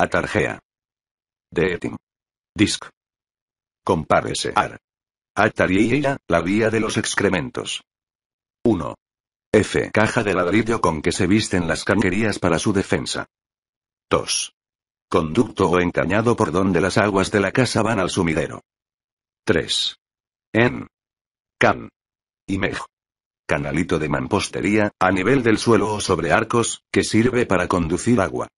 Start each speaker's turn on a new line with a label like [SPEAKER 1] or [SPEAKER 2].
[SPEAKER 1] atargea De Etim. Disc. Compárese ar. Atariella, la vía de los excrementos. 1. F. Caja de ladrillo con que se visten las canquerías para su defensa. 2. Conducto o encañado por donde las aguas de la casa van al sumidero. 3. En. Can. Y Canalito de mampostería, a nivel del suelo o sobre arcos, que sirve para conducir agua.